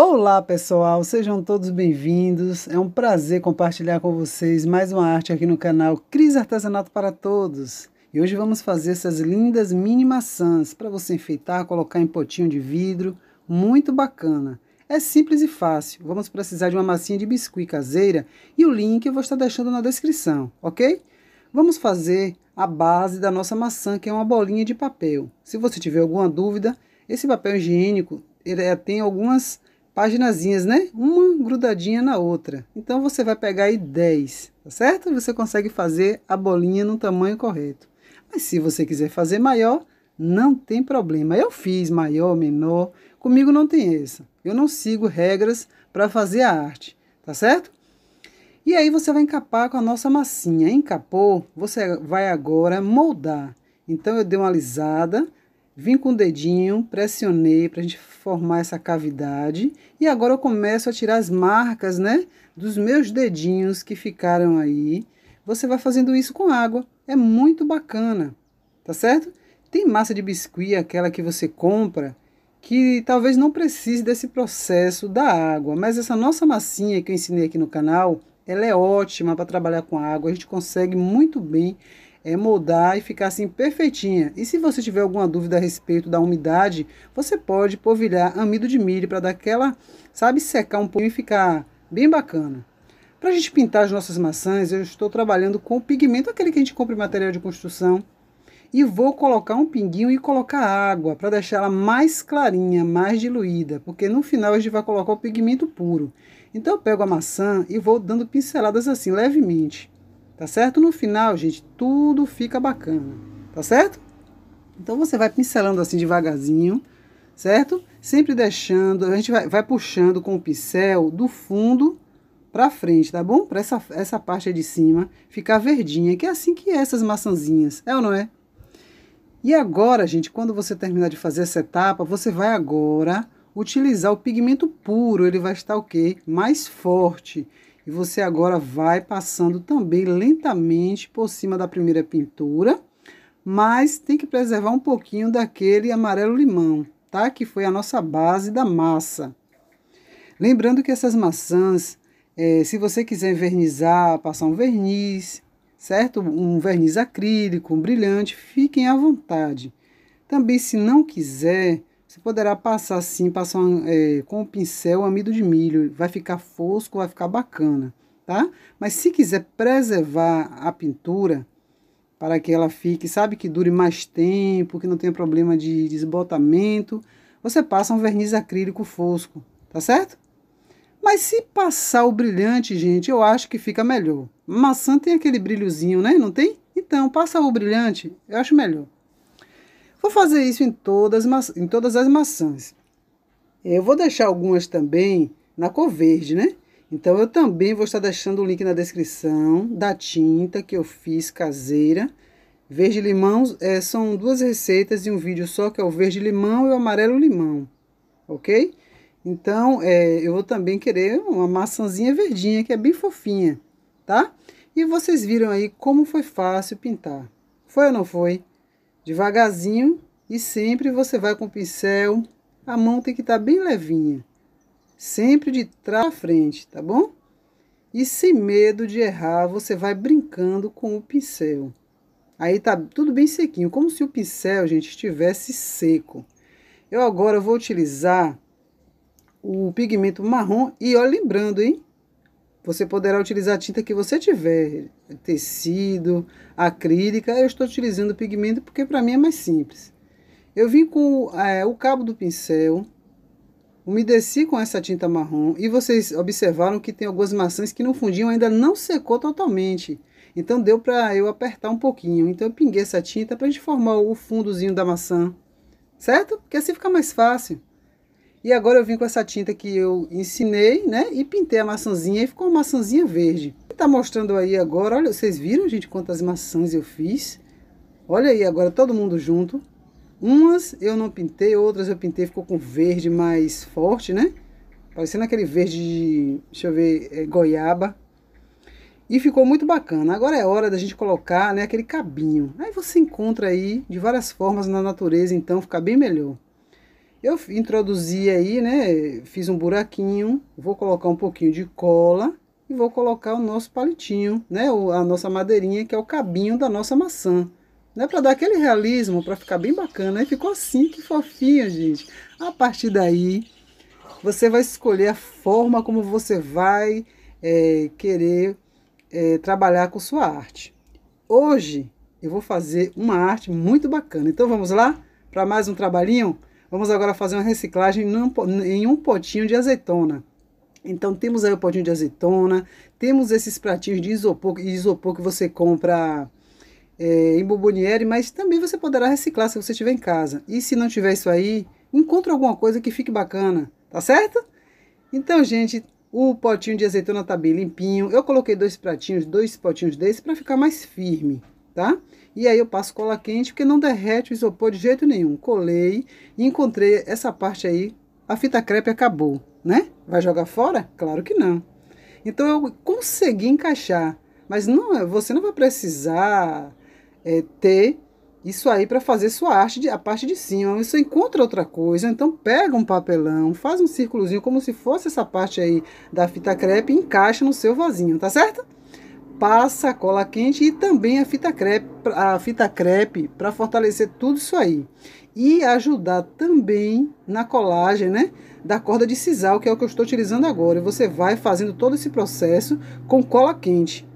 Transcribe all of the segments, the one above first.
Olá pessoal, sejam todos bem-vindos. É um prazer compartilhar com vocês mais uma arte aqui no canal Cris Artesanato para Todos. E hoje vamos fazer essas lindas mini maçãs para você enfeitar, colocar em potinho de vidro, muito bacana. É simples e fácil, vamos precisar de uma massinha de biscuit caseira e o link eu vou estar deixando na descrição, ok? Vamos fazer a base da nossa maçã, que é uma bolinha de papel. Se você tiver alguma dúvida, esse papel higiênico ele é, tem algumas páginas, né? Uma grudadinha na outra. Então você vai pegar aí 10, tá certo? Você consegue fazer a bolinha no tamanho correto. Mas se você quiser fazer maior, não tem problema. Eu fiz maior, menor, comigo não tem essa. Eu não sigo regras para fazer a arte, tá certo? E aí você vai encapar com a nossa massinha. Encapou, você vai agora moldar. Então eu dei uma alisada, Vim com o dedinho, pressionei para a gente formar essa cavidade. E agora eu começo a tirar as marcas, né? Dos meus dedinhos que ficaram aí. Você vai fazendo isso com água. É muito bacana, tá certo? Tem massa de biscuit, aquela que você compra, que talvez não precise desse processo da água. Mas essa nossa massinha que eu ensinei aqui no canal, ela é ótima para trabalhar com água. A gente consegue muito bem é moldar e ficar assim perfeitinha. E se você tiver alguma dúvida a respeito da umidade, você pode polvilhar amido de milho para dar aquela, sabe, secar um pouquinho e ficar bem bacana. Para a gente pintar as nossas maçãs, eu estou trabalhando com o pigmento, aquele que a gente compra em material de construção. E vou colocar um pinguinho e colocar água para deixar ela mais clarinha, mais diluída, porque no final a gente vai colocar o pigmento puro. Então eu pego a maçã e vou dando pinceladas assim, levemente. Tá certo? No final, gente, tudo fica bacana. Tá certo? Então você vai pincelando assim devagarzinho, certo? Sempre deixando, a gente vai, vai puxando com o pincel do fundo para frente, tá bom? Para essa, essa parte de cima ficar verdinha, que é assim que é essas maçãzinhas, é ou não é? E agora, gente, quando você terminar de fazer essa etapa, você vai agora utilizar o pigmento puro, ele vai estar o quê? Mais forte. E você agora vai passando também lentamente por cima da primeira pintura, mas tem que preservar um pouquinho daquele amarelo limão, tá? Que foi a nossa base da massa. Lembrando que essas maçãs, é, se você quiser envernizar, passar um verniz, certo? Um verniz acrílico, um brilhante, fiquem à vontade. Também, se não quiser, você poderá passar assim, passar é, com o pincel o amido de milho, vai ficar fosco, vai ficar bacana, tá? Mas se quiser preservar a pintura, para que ela fique, sabe, que dure mais tempo, que não tenha problema de desbotamento, você passa um verniz acrílico fosco, tá certo? Mas se passar o brilhante, gente, eu acho que fica melhor. Maçã tem aquele brilhozinho, né? Não tem? Então, passa o brilhante, eu acho melhor. Vou fazer isso em todas, em todas as maçãs. Eu vou deixar algumas também na cor verde, né? Então, eu também vou estar deixando o link na descrição da tinta que eu fiz caseira. Verde limão é, são duas receitas e um vídeo só, que é o verde limão e o amarelo limão, ok? Então, é, eu vou também querer uma maçãzinha verdinha, que é bem fofinha, tá? E vocês viram aí como foi fácil pintar. Foi ou não foi? devagarzinho e sempre você vai com o pincel. A mão tem que estar tá bem levinha, sempre de trás à frente, tá bom? E sem medo de errar, você vai brincando com o pincel. Aí tá tudo bem sequinho, como se o pincel, gente, estivesse seco. Eu agora vou utilizar o pigmento marrom e, ó, lembrando, hein? Você poderá utilizar a tinta que você tiver, tecido, acrílica. Eu estou utilizando pigmento porque para mim é mais simples. Eu vim com é, o cabo do pincel, umedeci com essa tinta marrom e vocês observaram que tem algumas maçãs que não fundiam, ainda não secou totalmente. Então deu para eu apertar um pouquinho. Então eu pinguei essa tinta para a gente formar o fundozinho da maçã, certo? Porque assim fica mais fácil. E agora eu vim com essa tinta que eu ensinei, né? E pintei a maçãzinha e ficou uma maçãzinha verde. Tá mostrando aí agora, olha, vocês viram, gente, quantas maçãs eu fiz? Olha aí agora todo mundo junto. Umas eu não pintei, outras eu pintei, ficou com verde mais forte, né? Parecendo aquele verde de, deixa eu ver, é, goiaba. E ficou muito bacana. Agora é hora da gente colocar, né, aquele cabinho. Aí você encontra aí de várias formas na natureza, então fica bem melhor. Eu introduzi aí, né, fiz um buraquinho, vou colocar um pouquinho de cola e vou colocar o nosso palitinho, né, a nossa madeirinha, que é o cabinho da nossa maçã. Né, para dar aquele realismo, para ficar bem bacana. E ficou assim, que fofinho, gente. A partir daí, você vai escolher a forma como você vai é, querer é, trabalhar com sua arte. Hoje eu vou fazer uma arte muito bacana. Então vamos lá para mais um trabalhinho? Vamos agora fazer uma reciclagem em um potinho de azeitona. Então temos aí o potinho de azeitona, temos esses pratinhos de isopor, isopor que você compra é, em bomboniere, mas também você poderá reciclar se você tiver em casa. E se não tiver isso aí, encontre alguma coisa que fique bacana, tá certo? Então, gente, o potinho de azeitona tá bem limpinho. Eu coloquei dois pratinhos, dois potinhos desses para ficar mais firme tá? E aí eu passo cola quente, porque não derrete o isopor de jeito nenhum. Colei e encontrei essa parte aí, a fita crepe acabou, né? Vai jogar fora? Claro que não. Então eu consegui encaixar, mas não, é, você não vai precisar é, ter isso aí para fazer sua arte de, a parte de cima. Você encontra outra coisa, então pega um papelão, faz um círculozinho como se fosse essa parte aí da fita crepe e encaixa no seu vasinho, tá certo? passa a cola quente e também a fita crepe, a fita crepe para fortalecer tudo isso aí e ajudar também na colagem, né, da corda de sisal, que é o que eu estou utilizando agora. E você vai fazendo todo esse processo com cola quente.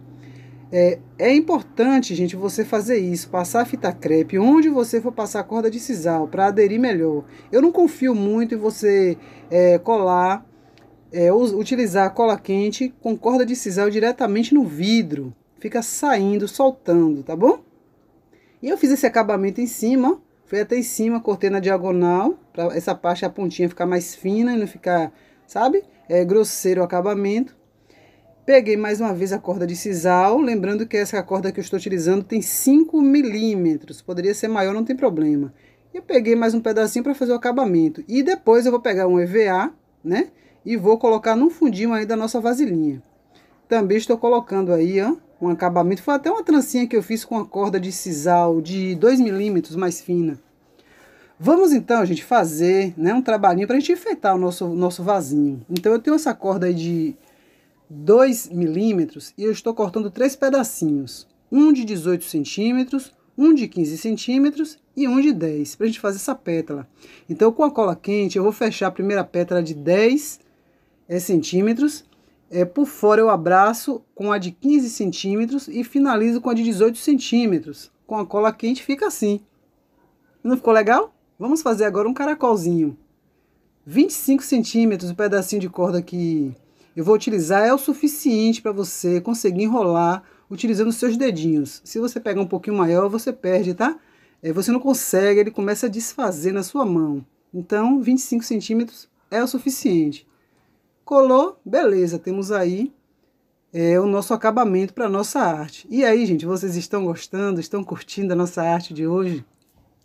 É, é importante, gente, você fazer isso, passar a fita crepe onde você for passar a corda de sisal para aderir melhor. Eu não confio muito em você é, colar é, utilizar cola quente com corda de sisal diretamente no vidro. Fica saindo, soltando, tá bom? E eu fiz esse acabamento em cima, fui até em cima, cortei na diagonal, para essa parte, a pontinha ficar mais fina e não ficar, sabe? É, grosseiro o acabamento. Peguei mais uma vez a corda de sisal, lembrando que essa corda que eu estou utilizando tem 5 milímetros, poderia ser maior, não tem problema. Eu peguei mais um pedacinho para fazer o acabamento. E depois eu vou pegar um EVA, né? e vou colocar num fundinho aí da nossa vasilhinha. Também estou colocando aí, ó, um acabamento. Foi até uma trancinha que eu fiz com a corda de sisal de 2 milímetros mais fina. Vamos então, gente, fazer né, um trabalhinho para a gente enfeitar o nosso, nosso vasinho. Então eu tenho essa corda aí de 2 milímetros e eu estou cortando três pedacinhos. Um de 18 centímetros, um de 15 centímetros e um de 10, para a gente fazer essa pétala. Então, com a cola quente, eu vou fechar a primeira pétala de 10 é, centímetros. É, por fora eu abraço com a de 15 centímetros e finalizo com a de 18 centímetros. Com a cola quente fica assim. Não ficou legal? Vamos fazer agora um caracolzinho. 25 centímetros, o pedacinho de corda que eu vou utilizar é o suficiente para você conseguir enrolar utilizando os seus dedinhos. Se você pegar um pouquinho maior, você perde, tá? É, você não consegue, ele começa a desfazer na sua mão. Então, 25 centímetros é o suficiente. Colou, beleza, temos aí é, o nosso acabamento para a nossa arte. E aí, gente, vocês estão gostando, estão curtindo a nossa arte de hoje?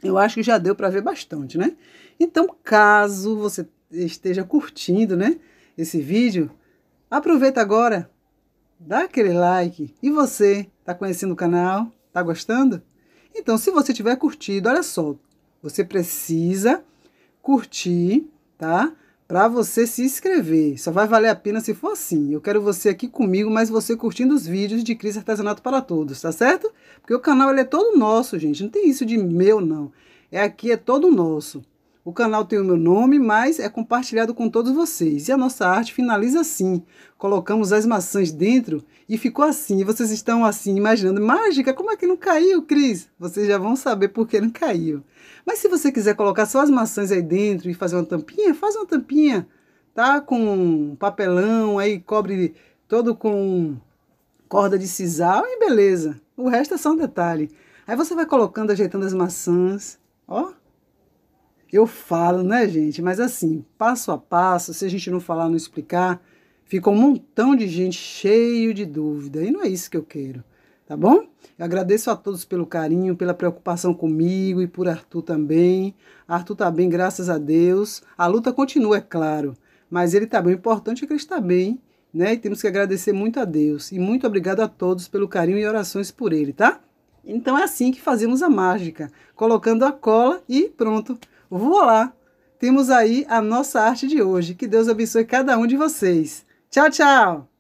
Eu acho que já deu para ver bastante, né? Então, caso você esteja curtindo, né, esse vídeo, aproveita agora, dá aquele like. E você, está conhecendo o canal? Está gostando? Então, se você tiver curtido, olha só, você precisa curtir, tá? para você se inscrever. Só vai valer a pena se for assim. Eu quero você aqui comigo, mas você curtindo os vídeos de Cris Artesanato para Todos, tá certo? Porque o canal ele é todo nosso, gente. Não tem isso de meu, não. É aqui, é todo nosso. O canal tem o meu nome, mas é compartilhado com todos vocês. E a nossa arte finaliza assim. Colocamos as maçãs dentro e ficou assim. E vocês estão assim, imaginando, mágica, como é que não caiu, Cris? Vocês já vão saber por que não caiu. Mas se você quiser colocar só as maçãs aí dentro e fazer uma tampinha, faz uma tampinha, tá? Com papelão, aí cobre todo com corda de sisal e beleza. O resto é só um detalhe. Aí você vai colocando, ajeitando as maçãs, ó eu falo, né, gente? Mas assim, passo a passo, se a gente não falar, não explicar, fica um montão de gente cheio de dúvida. E não é isso que eu quero, tá bom? Eu agradeço a todos pelo carinho, pela preocupação comigo e por Arthur também. Arthur tá bem, graças a Deus. A luta continua, é claro, mas ele tá bem. O importante é que ele está bem, né? E temos que agradecer muito a Deus. E muito obrigado a todos pelo carinho e orações por ele, tá? Então é assim que fazemos a mágica, colocando a cola e pronto. Voilá! Temos aí a nossa arte de hoje. Que Deus abençoe cada um de vocês. Tchau, tchau!